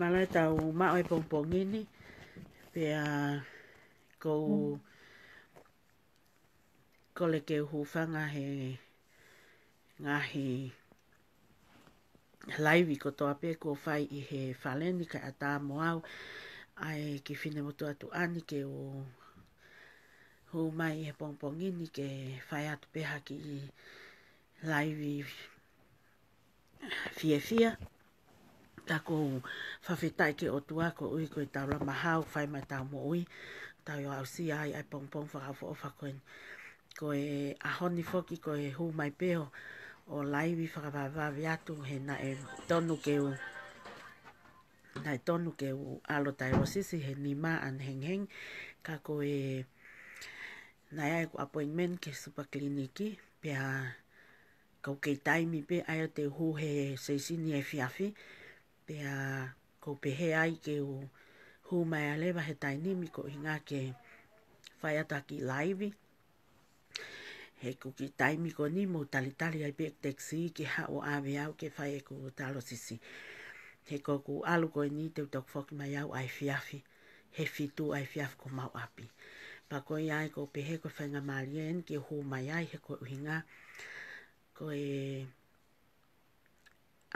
mala tau mao e pongpong ini pia ko hmm. ko le ke hufanga he ngahi laivi ko toa pe ko fai i he faleni ka ata mo au ai ki fine motu atu ani ke o hu mai e pongpong ini ke fai atu peha ki i laivi fie fia tako fafetai ke o tua ko ui ko i tau la mahao fai mai tau mo ui tau yo au si ai ai pong pong fa hafo ofa koin ko e ahoni foki ko e hu mai peo o laiwi whakabawa viatu he na e tonu ke u na e tonu ke u alo tai o sisi he ni ma an heng heng ka ko e na e ku appointment ke super kliniki pia kau ke taimi pe ai te hu he seisini e fiafi pea ko pehe ai ke o hu mai alewa he tai nimi ko hinga ke whaiataki live He kuki taimi ko ni mo tali tali ai pek teksi ke ha o awe au ke whai e ku talo sisi. He koku alu ko e ni te utok foki mai au ai fiafi. He fitu ai fiafi ko mau api. pa ko ai ko pehe ko whainga marien ke hu mai ai he ko uhinga. Ko e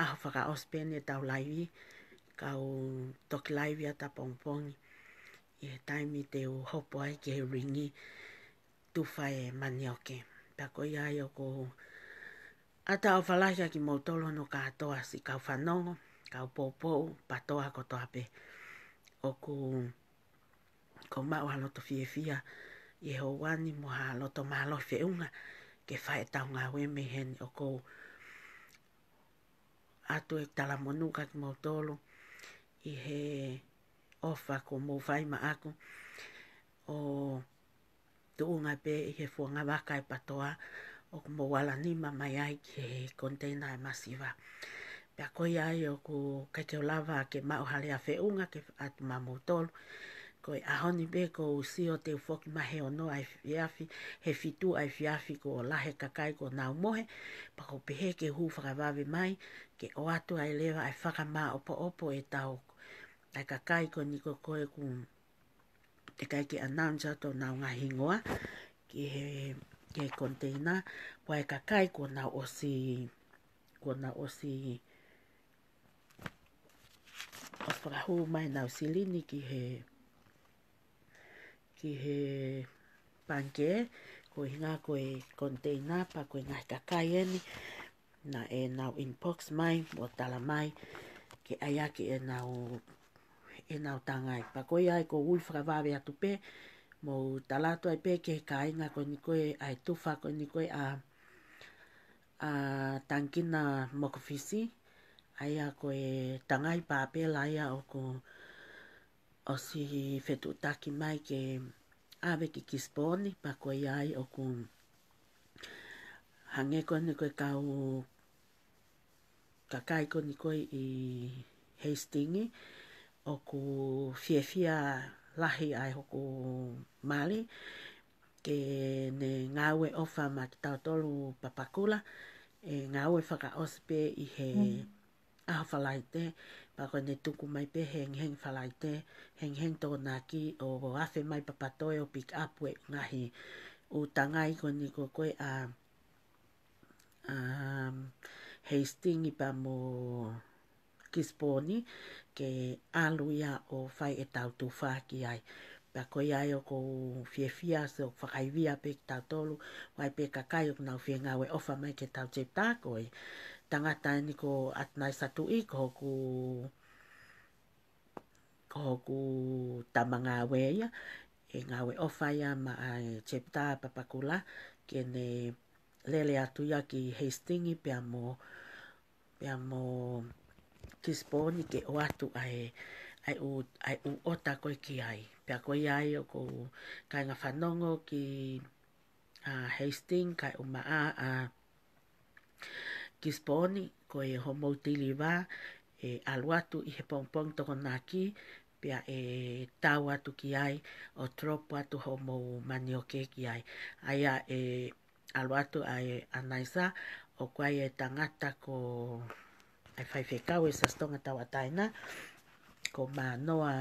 aho whaka ospene tau laiwi, kau tok laiwi a ta pongpongi. I he taimi te u hopo ai ki he ringi, tufa e manioke. Pako i ai ko ata o whalahia ki mautolo no katoa si kau whanongo, kau pōpou, patoa ko toape. O ku ko mau haloto fie fia, i he wani mo haloto malo feunga, ke whae tau ngā weme hen o kou atu e tala monuka ki mautolo i he ofa ko mō whaima aku o tuunga pē i he fuanga waka e patoa o ku mō wala nima mai ai ki he konteina e masiva. Pea koi ai o ku kateo ke ke mauhalea whe unga ke atu mā mautolo ko a honi be ko si o te foki mahe o no ai fiafi he fitu ai fiafi ko he kakai ko nau mohe pa ko pehe ke hu whakavave mai ke o atu ai lewa ai whakamā opo opo e tau ai kakai ko ni ko koe ku te kai ke ananja to na ngā hingoa ke he ke konteina ko e ai kakai ko nau o ko na osi si o whakahu mai na osi ki ki he ki he panke ko hinga ko e konteina pa ko ngai ka kaieni na e nau inbox mai mo tala mai ke aya ke e nau e nau tanga e pa ko ia ko ui fra va ve pe mo tala to pe ke kainga ko ni ko e ai tu fa ko ni ko e a a tankina mokofisi aya ko e tangai pa pe la ia o ko o si fetu taki mai ke ave ki kisponi pa ko iai o ku hange ko ni koe kau kakai ko ni koe i heistingi o ku fiefia lahi ai hoku mali ke ne ngawe ofa ma ki tautolu papakula e ngawe whaka ospe i he mm. ahawhalai te a rene tuku mai pe heng heng falai te, heng heng tō nā ki o afe mai papatoe o pick up we ngahi. O tangai ko ni ko koe a, hei stingi pa mō kisponi ke aluia o fai e tau tu wha ki ai. Pa koe ai o ko fie fia se o whakaivia pe ki tau tolu, wai pe kakai o kuna ufie ngawe ofa mai ke tau tēp tākoi tangata ni ko atnai satu i ko ku kōku tama ngā wea e ngā we ofaia ma a chepta papakula ke ne lele atu ia ki Hastingi pia mō pia mō tisponi ke o atu ai ai u, ai u ota koe ki ai pia koe ai o kou kai ngā whanongo ki a uh, Hastingi kai o maa a tisponi koe homo tili wā e aluatu i he pongpong toko nā ki pia e tau atu ki ai o tropo atu ho mou manioke ki ai. Aia e alo atu ai e anaisa o kwai e tangata ko ai fai whekau e sastonga tau ataina ko ma noa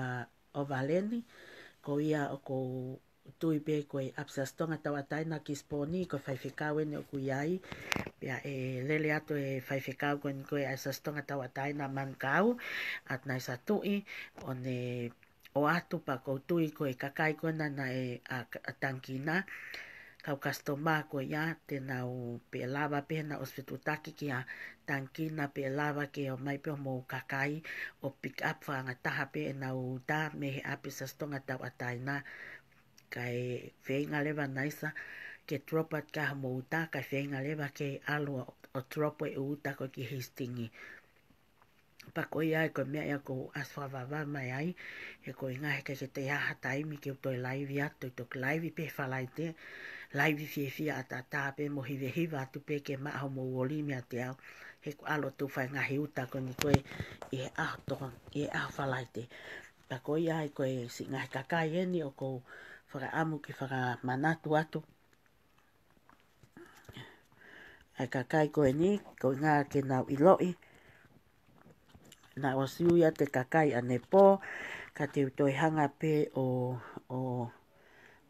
o valeni ko ia o ko tui pe koe apsa stonga tau atai na ki sponi ko whaifikau e neo kui ai pia e lele atu e whaifikau koe ni koe apsa stonga tau atai na mankau at nai sa tui o ne o atu pa koutui koe kakai koe na na e a, tankina kau kastoma ko ya te na pe lava pe na ospitu taki ki a tanki pe lava ke o mai pe o mou kakai o pick up fa nga taha pe e na u da me he api sa stonga tau na kai feinga leva naisa ke tropat ka mouta uta ka feinga leva ke alo o tropo e uta ko ki hestingi pa ko ia ko mea ia ko aswa vava mai ai e ko inga he ka ke te ha taimi ke to live ya to to live pe fa lai live fi fi ata ta pe mo hi hi va tu pe ke ma ho mo woli me te ao he ko alo tu fa nga he uta ko ni ko e a to e a fa lai te pa ko ia ko e singa ka ka ye ni o ko whaka amu ki whaka manatu atu. Ai ka kai koe ni, koe ngā ke nau i loi. Nā wasiuia te kakai ane Nepo, ka te utoi hanga pē o, o,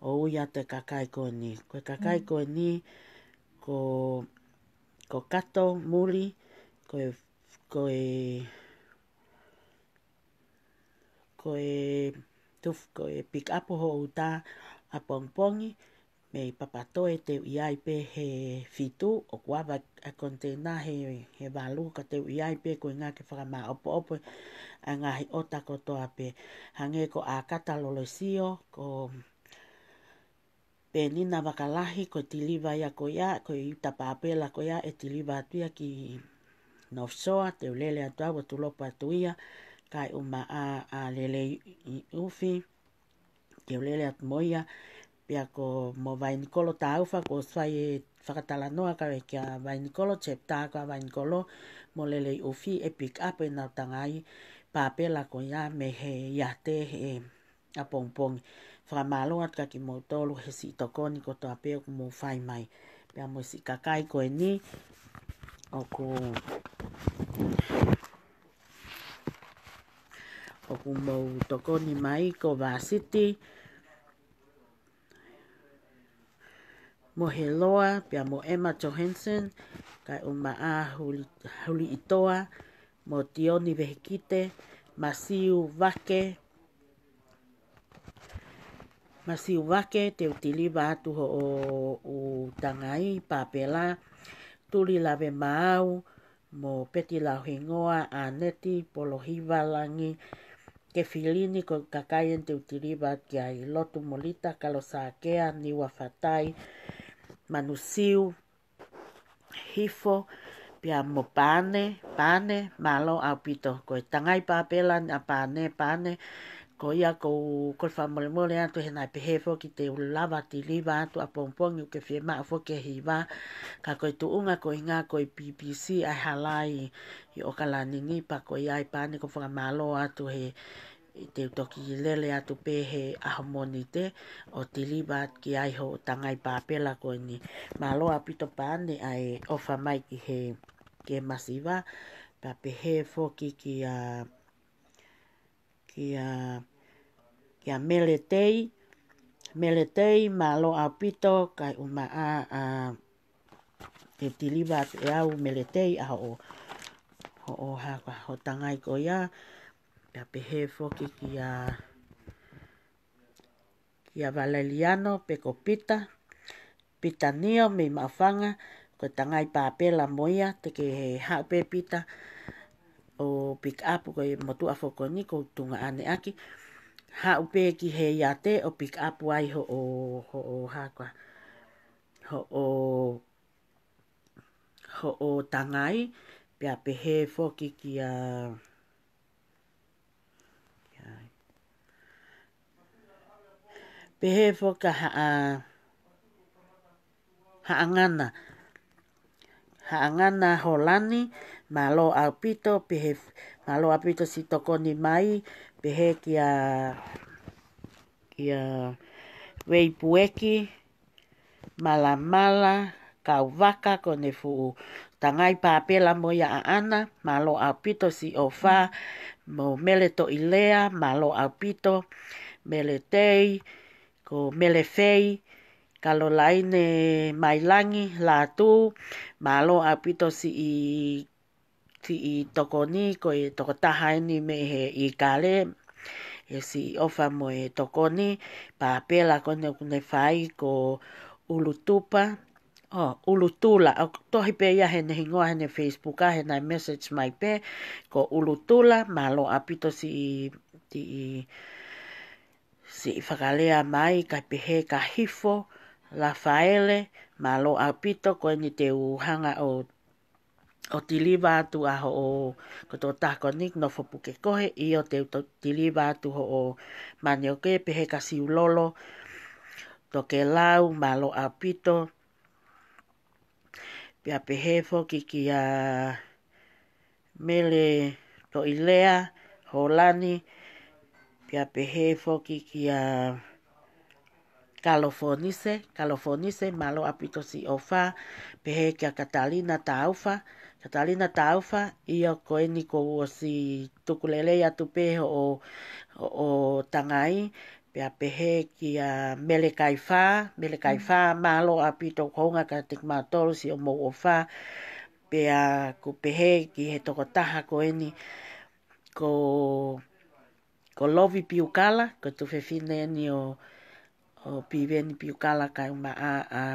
o uia te kakai koe ni. Koe kakai koe ni, ko, ko kato, muri, koe, koe, koe, koe tuf ko e pik apo ho uta a pongpongi me papatoe te uiai he fitu o kuawa a kontena he, he walu ka te uiai pe ko inga ke whaka opo opo a ngahi ota ko toa pe hange ko a kata lolo sio ko pe nina wakalahi ko tiliva ya ko ya ko i tapapela ko ya e tiliva atuia ki nofsoa te ulele atua wa tulopo atuia ko kai o ma a a lele i ufi ke o lele at moia pia ko mo vai nikolo ta ufa ko sai e whakatala noa ka weke a vai nikolo chep ta ka vai nikolo mo lele i ufi e pik ape na tangai papela ko ya me he ya te he a pong pong fra malo at ka ki mo tolu he si toko ni ko to ape ko mo fai mai pia mo si kakai ko e ni o ko oku mou toko ni mai ko vasiti. Mo he loa, pia mo Emma Johansson, kai o ma a huli, itoa, mo tioni vehikite, masiu vake, masiu vake te utiliva atu ho o, o tangai, papela, tuli lave maau, mo peti lau hingoa, aneti, polohiva langi, langi, que Filini con Cacay en molita kalo Molita, Calosaquea, wafatai, Manusiu, hifo Piamo Pane, Pane, Malo, Apito. Coetanay, Papelan, a Pane, pane ko ia ko ko fa mole mole atu hena pehe fo ki te lava ti liva atu a pompong u ke fema fo ke hiva ka ko tu unga ko inga ko i PPC a halai i o kala nini pa ko ia i pane ko fa lo atu he i te utoki i lele atu pehe a homoni te o ti liva ki ai ho tangai pāpela ko ni malo a pito pane a e ofa mai ki he ke masiva pa pehe fo ki ki a ki a kia mele tei, mele tei ma lo a pito kai o a a te tiliba e au mele tei a o ho o ha ka ho tangai ko ya ka pehe foki kia kia valeliano pe ko pita pita nio me mafanga ko tangai papela moia te ke ha pe pita o pick up ko e motu afoko ni ko tunga ane aki ha upe ki he ia te o pick up wai ho o ho o ha kwa ho o ho o tangai pe a pe he fo ki ki a pe he fo ka ha a ha angana ha angana holani ma lo a pito pe he ma lo a pito si toko ni mai pehe kia kia wei pueki mala mala kau waka ko ne fuu tangai papela mo ya ana malo a pito si ofa mo mele to ilea malo a pito mele tei ko mele fei kalo laine mailangi latu malo a pito si i ti i toko ni, ko i toko taha ni me he i kare, e si ofa mo e toko ni, pa pela kone kune whai ko ulutupa, o ulutula, o tohi pe ia hene facebook a Facebooka, hene message mai pe, ko ulutula, ma lo apito si ti si i whakalea mai, ka pehe ka hifo, rafaele Malo apito ko ni te uhanga o o te liwa atu aho o ko tō tāko nik no whapuke kohe i o te te liwa atu ho o manioke pehe kasi ulolo to ke lau malo a pito pia pehe fo ki ki a mele to i lea ho lani pia pehe fo ki ki a kalofonise kalofonise malo a pito si ofa pehe ki a katalina taufa ta Ka taufa i a koe ni ko o si tukulele i atu o, o, o tangai pia pehe ki a mele kai wha, mele kai mm. wha, malo a pito kounga ka tik mātoro si o mō o wha, pia ku pehe ki he toko taha ko eni, ko, ko lovi kala, ko tu fefine eni o, o piveni piukala ka uma a a,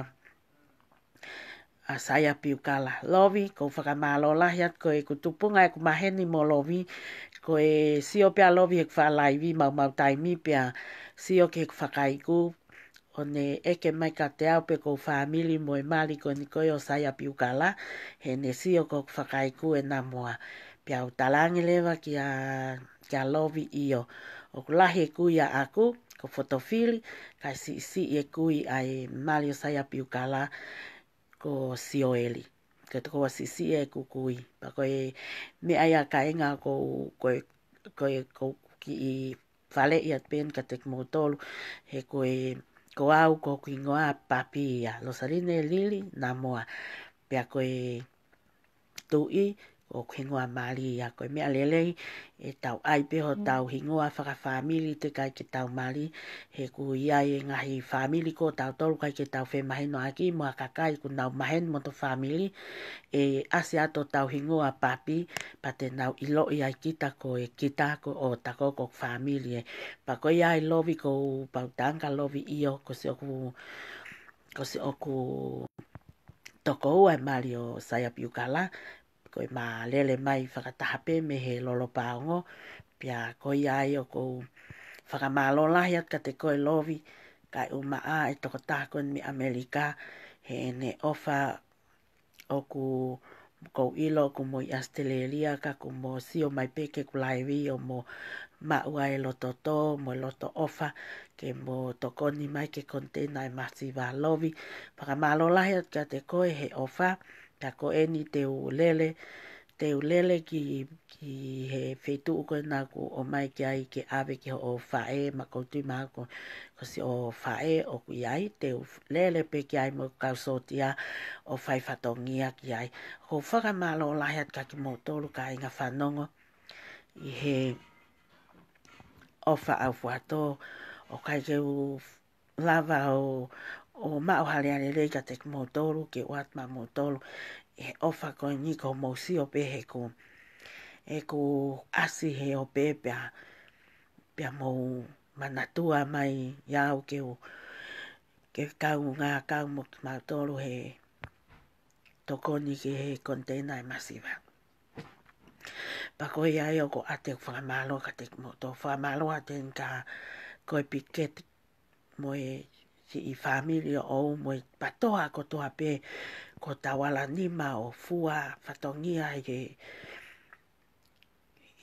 a saia piu kala. Lovi, kou whakamalo lahi at koe ku tupunga e ku maheni mo lovi, koe sio pia lovi e ku whalaiwi mau mau taimi pia sio ke ku whakaiku. O ne eke mai ka te au pe kou whamili mo e mali koe ni koe o saia piu kala, he ne sio ko ku whakaiku e na mua. Pia u talangi lewa ki a, ki a lovi io. O ku lahi e kui a aku, ko fotofili, kai si si e kui a e mali o saia piu kala, ko sioeli ko to wa sisi e kukui pa ko e me aya ka inga ko ko ko ko ki i fale i pen ka tek motol he ko e ko au ko ki ngo a papia lo sarine lili na moa pe ko e tu i o kengoa maali i a koe mea lelei e tau aipeho mm. tau hingoa whaka whamili te kai ke tau maali he ku ia e hi family ko tau tau kai ke tau whemaheno aki mua kakai ku nau mahen mo to family e ase ato tau hingo a papi pa te nau ilo i ai kita ko e kita ko o tako ko whamili e pa ko ia e lovi ko pa pautanga lovi i o ko se oku ko se oku toko ua e maali o Sayapiukala koe mā lele mai whakataha pē me he lolo pāongo, pia koe ai o kou whakamālo lahia ka te koe lovi, kai uma a e toko tāko mi Amerika, he ne ofa o ku kou ilo ku mo i Astelelia, ka ku mo si o mai peke ku laiwi o mo maua e loto tō, mo e loto ofa, ke mo toko ni mai ke kontena e masi lovi, whakamālo lahia ka te koe he ofa, ta ko eni te u lele, te u ki, ki he feitu uko nā ko o mai ki ai ke awe ki o whae ma koutu mā ko, ko si o whae o ki ai, te u pe ki ai mo kausotia o whae whatongia ki ai. Ko whakamalo o lahiat ka ki mōtoro ka inga whanongo i he ofa au fuato o kai ke u lava o o ma o hale ale reika te motoru ke watma motoru e ofa ko ni ko mo si o pe he ko e ko asi he o pe pe a pe a mo manatua mai ya o ke o ke kau ngā kau mo motoru he toko ni ke he kontena e masiva ko ia e o ko ate o whakamalo ka te motoru whakamalo ate ka ko e piket mo e ki i whamiri o ou moi ko toa pe ko tawala nima o fua whatongia i he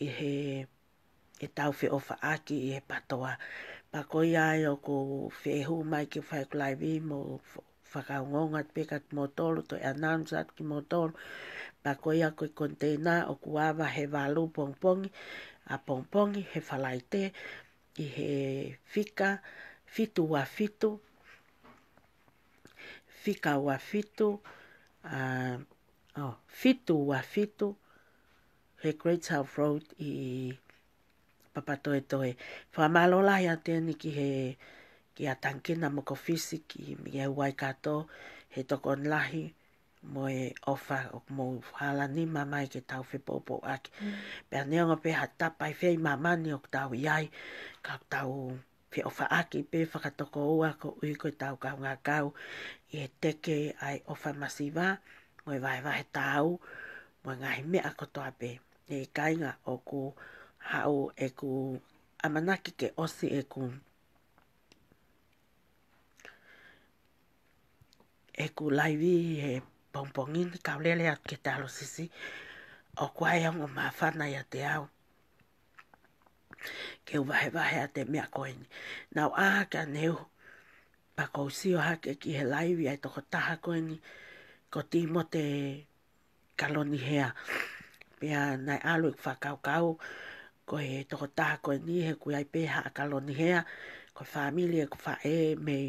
i he e tau fe ofa aki i he patoa pa ko ia e o ko whehu mai ki whae kulai vi mo whakaungonga peka ki motoro to e anansat ki motoro pa ko ia koi konteina o kuawa he walu pongpongi a pongpongi he whalai te i he fika fitu wa fitu fika wa fito, uh, oh, fitu wa fito, he Great South Road i papatoe toe. Wha malola hea tēni ki he ki a tankina mo ko fisi ki mi e wai kato he tokon lahi mo e ofa o mo whala ni mamai ke tau whi popo ake. Mm. Pea neonga pe ha tapai whei mamani o tau iai ka tau fe o fa aki pe whakatoko ua ko ui koe tau ka hunga kau i e teke ai o fa masiva moe vai vai tau moe ngai mea kotoa pe e kainga o ku hau e ku amanaki ke osi e ku e ku laivi e pongpongin kaulele at ke talo sisi o kua e ongo mawhana ia te au ke u vahe vahe a te mea koini. Nau a ka neu, pa kou sio hake ki he laiwi ai toko taha koini, ko timo te kaloni hea. Pea nai alu i kau kau, ko he toko taha koini he kui ai peha a kaloni hea, ko familie ko fa e mei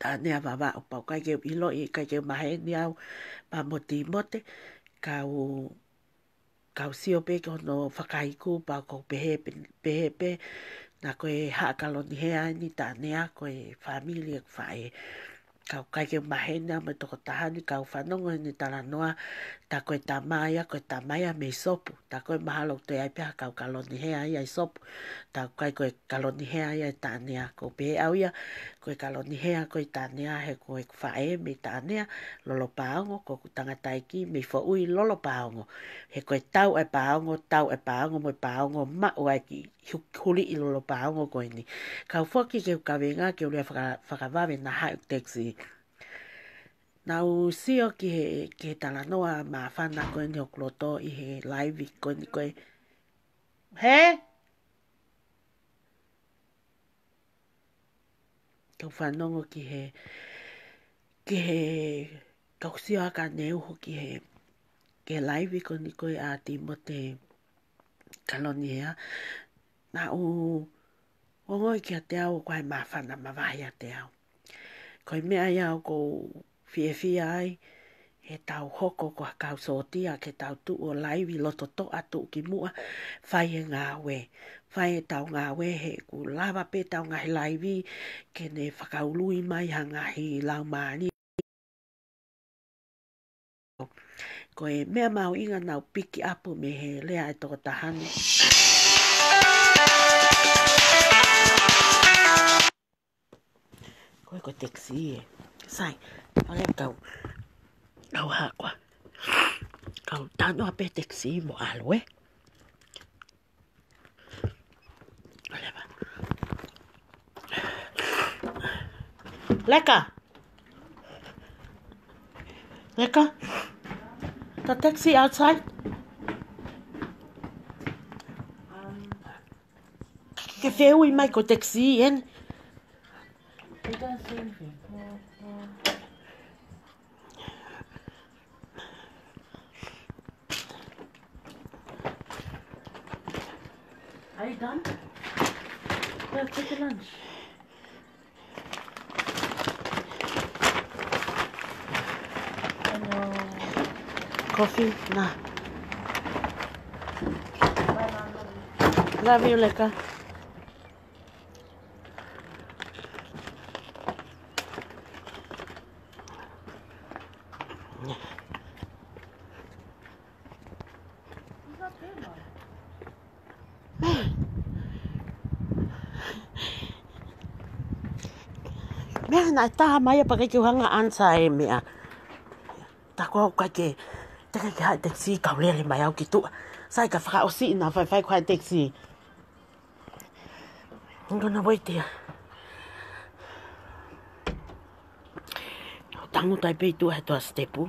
ta ne ava va o pau kai ke ilo i kai ke mahe au pa moti mote ka u kau sio pe ko no whakai ku pa ko pehe pe, pe na koe hakalo ni hea ni tanea koe familia e fai kau kai ke mahena me toko ni kau whanongo e ni tala noa ta koe ta mai a koe ta mai a mei sopu. Ta koe mahalo te ai peha kau kaloni hea ia i sopu. Ta kai koe kaloni hea ia i tānea ko pe au ia. Koe kaloni hea koe tānea he koe whae me tānea lolo pāongo ko kutanga taiki mei fo ui lolo pāongo. He koe tau e pāongo, tau e pāongo, moi pāongo ma uai ki huli i lolo pāongo koe ni. Kau fwaki ke ukawenga ke ulea whakavave na whakavave na hau teksi. Nā u sio ki he ke tala noa mā whana koe ni okloto i he live i koe ni koe. He? Kau whanongo ki he ki he kau sio aka ne uho ki he ke live i koe ni koe a ti mo te kalonia. Nā u wongoi ki a te au koe mā whana ma vahi a te au. Koe mea iau kou Fia fia ai, he tau hoko kua kausotia ke tau tu o lai wi loto to atu ki mua fai e ngā we. Fai e tau ngā we he ku lava pe tau ngā lai vi ke ne whakaului mai ha ngāhi lau maani. Ko e mea mau inga nau piki apu me he lea e toko tahane. Koe ko teksi e. Sai. Sai. Olha kau. Kau hakua. Kau tano apeteksi mo alue. Eh? Olha ba. Leka. Leka. The taxi outside. Ke wheu i mai ko taxi en. done? Well, take your lunch. Hello. Coffee? Nah. Love you, Leka. na ta mai pa ke hanga ansa e mea ta ko ka ke ta ke ha taxi ka le le mai au ki tu sai ka fa o si na fa fa kwa taxi ngo na boite o tango tai pe tu ha to stepu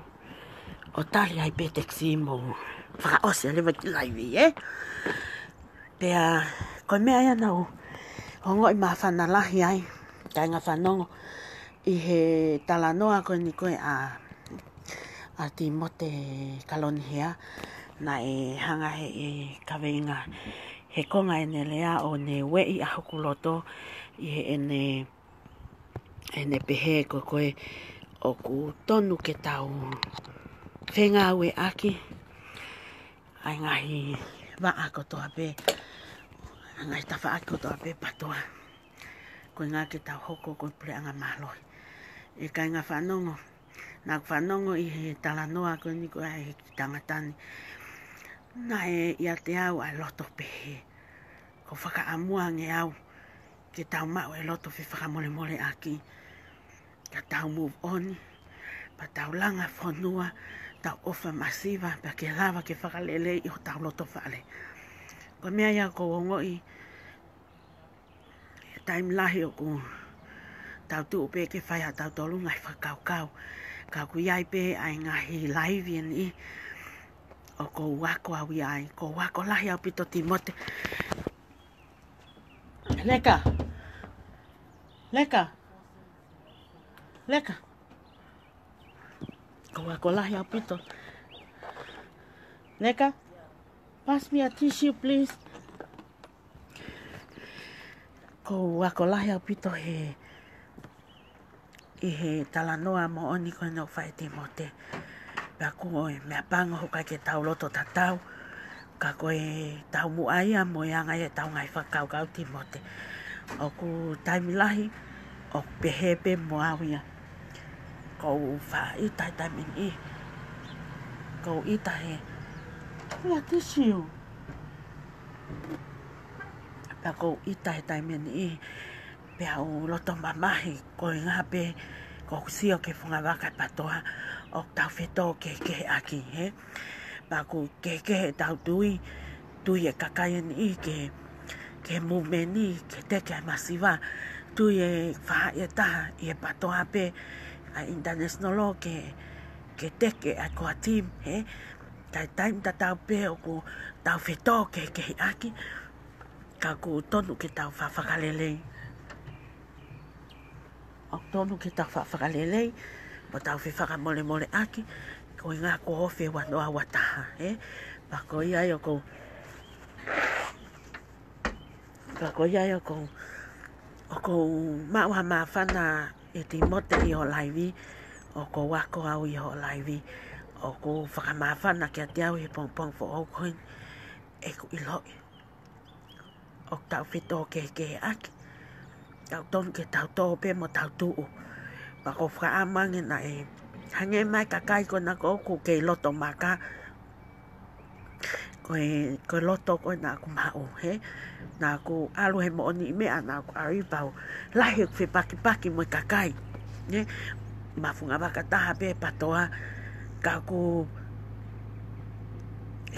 o tali ai pe taxi mo fa o si le va lai vi e eh? pe a ko me ai na o ngoi ma fa na la hi ai ka nga fa nongo i he talanoa koe ni koe a a ti mote kalonhea na e hanga he e kaweinga he konga e ne lea o ne wei a hukuloto i he e ne e ne pehe e koe koe o ku tonu ke tau whenga we aki ai ngahi wa a kotoa pe ngai tawha a kotoa pe patoa koe ngā ke tau hoko koe pule anga mahaloi e kainga whanongo. Nā ku whanongo i he talanoa ko ni ko ai he ki tangatani. Nā e i a te au a loto pe he. Ko whaka amua nge au. Ke tau mau e loto fi whaka mole mole a ki. Ka tau move on. Pa tau langa whanua. Tau ofa masiva. Pa ke lava ke whaka lele i ho tau loto whale. Ko mea ia ko wongoi. Taim lahi o kuu. tau tu pe ke fai tao tau tolu ngày fa cao cao, cao ku yai pe ai ngai lai vien i o ko cô ko awi ai ko wa ko lahi au pito timote leka cô quá ko wa ở lahi au pito leka pass me a tissue please ko wa ko lahi au pito he i he tala noa mo oni koe no whae te mo te. Pea kua e mea pango hoka ke tau loto ta tau. Ka koe tau mu aia mo e angai e tau ngai whakau kau te mo te. O ku taimilahi o pehepe mo awia. Kou wha i tai taimin i. Kou i tahe. Ia te siu. Pea kou i tai taimin i. Kou i tai taimin i pe au loto mamahi ko inga pe ko sio ke funga waka e patoa o tau feto ke ke aki he pa ku ke ke e tau tui tui e kakaien i ke ke mumeni ke teke a masiva tui e faa e taha i e patoa pe a international law ke ke teke a koa team he tai taim ta tau pe o ku tau feto ke ke aki ka ku tonu ke tau fa fa kalelei tonu ke ta fa fa lele mo ta fi fa mole mole aki ko inga ko ofe wa no awa ta e pa ko ia yo ko pa ko ia yo ko o ko ma wa ma fa na e ti mote i o laivi o ko wa au i o laivi o ko fa ma fa na te au i pong pong fo o ko e ko i lo Oktau ta fi ke ke aki tau ton ke tau to pe mo tau tu u ma ko fra amang na e hange mai ka kai ko na ko ku ke loto maka ko e ko loto ko na ku ma u he na ku alu he mo ni me ana ku ari pa u la he fe pa ki pa ki mo ka kai ne ma funga ba ka ta ha pe pa to a ka ku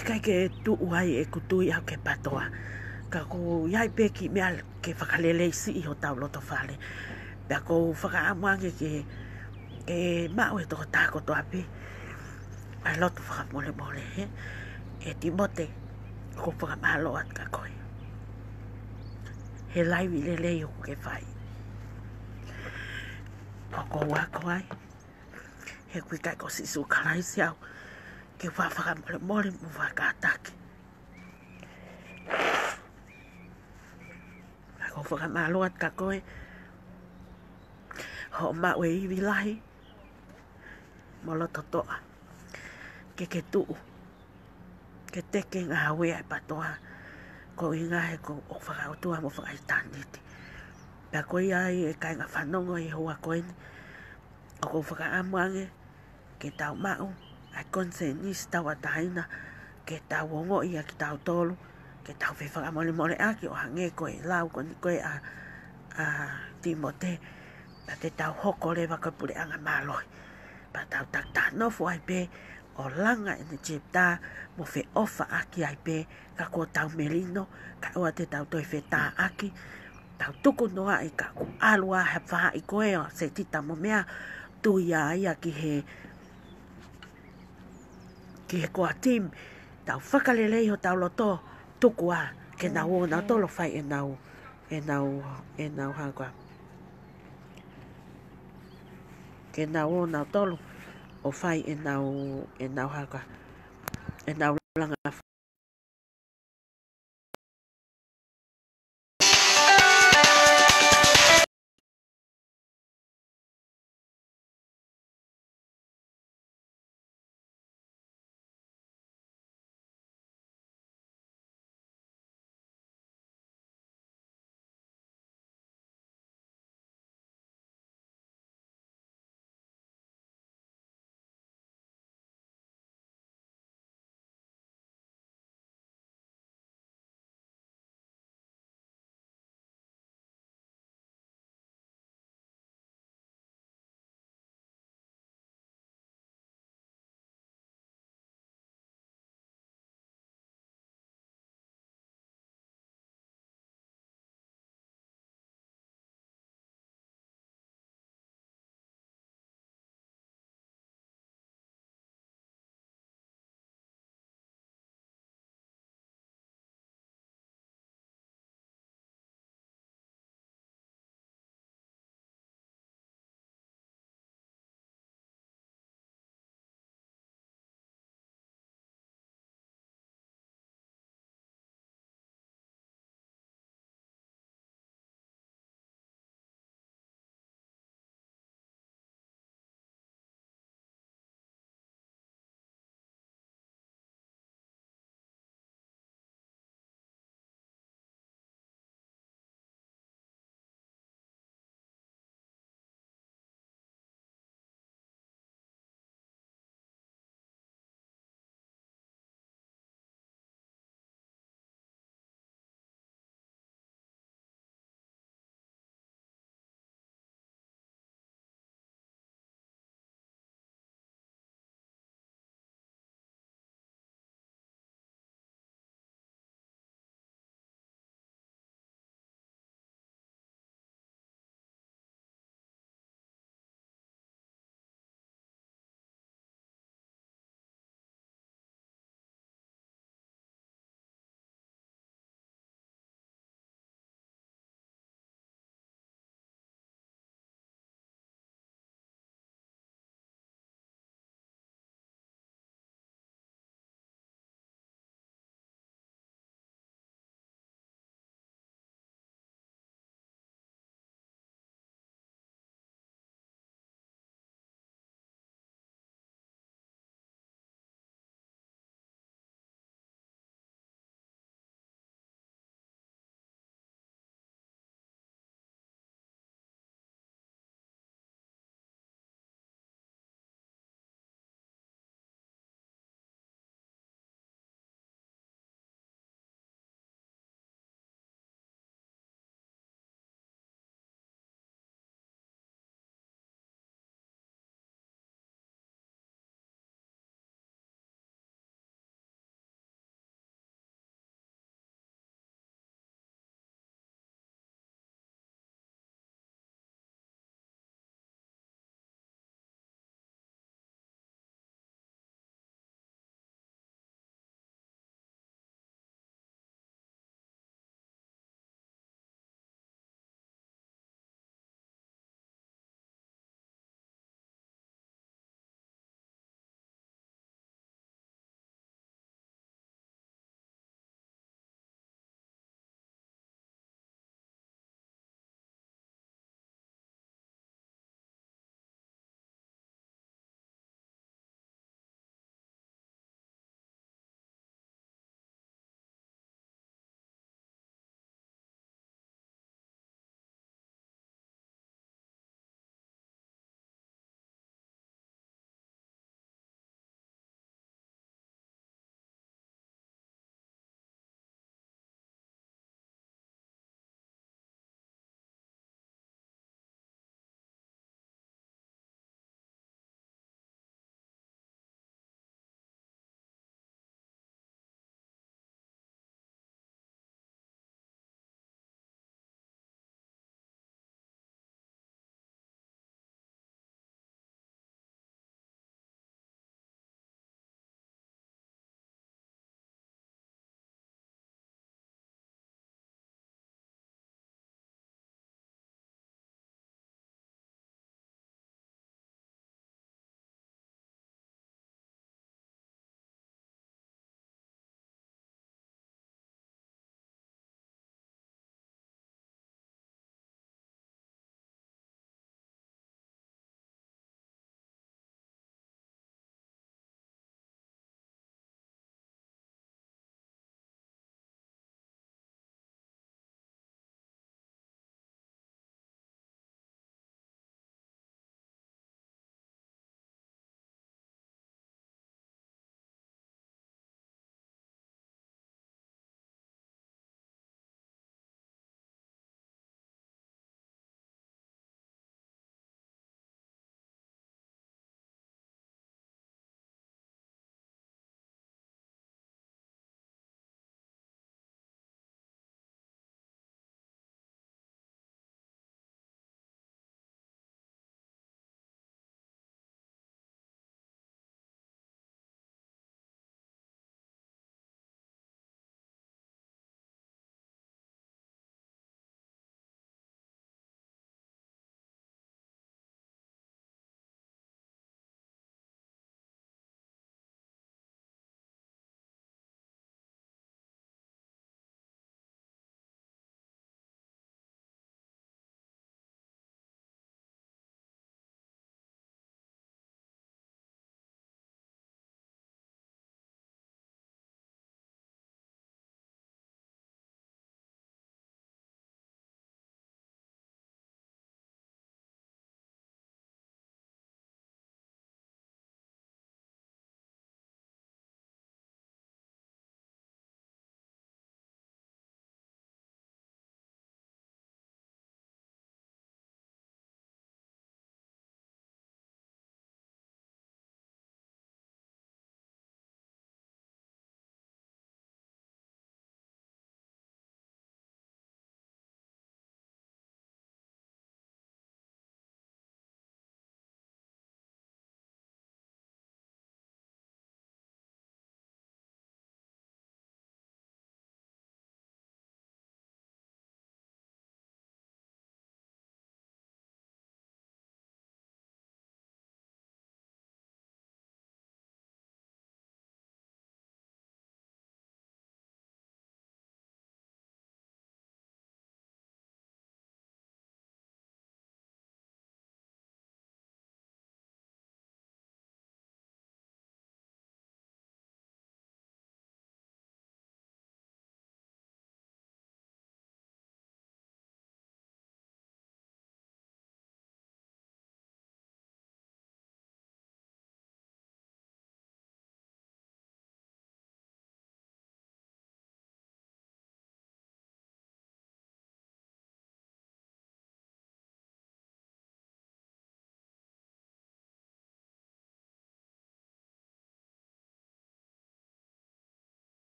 e kai ke tu u ai e ku tu i ke pa to a ka ko yai peki me al ke fakalele si i ho tau loto fale. Pea ko faka amuange ke e mao e toko tako to api. A loto faka mole mole he. E timote ko faka malo at ka koe. He lai vi le leo ko ke fai. Pa ko wako ai. He kui kai ko sisu karai siau. Ke faka mole mole mu faka atake. Thank you o whaka mā loa ka koe. Ho mā ue iwi lahi. Mō lo totoa. Ke ke tuu. Ke teke ngā hawea e patoa. Ko i ngā he ko o whaka o tua mo whaka i tāniti. Pea koe ai e kai ngā whanongo i hoa koe O ko whaka amuange. Ke tau mā u. Ai konse nis tau a taina. Ke tau ongo i a ki tau tolu. a ke tau fefa a mole mole a ki o hange koe lau koe koe a a timote a te tau hoko le wako pule anga maloi pa tau tak ta no fu ai pe o langa ene chepta mo fe ofa aki ai pe ka ko tau melino ka o te tau toi fe ta aki tau tuku noa i ka ku alua he faha i koe o se tita mo mea tu ia ia ki he ki he koa tim tau whakalelei ho tau lotoa tuku a ke mm. nau o nau tolo fai e nau e nau e nau hangua ke nau o nau tolo o fai e nau e nau hangua e nau langa fai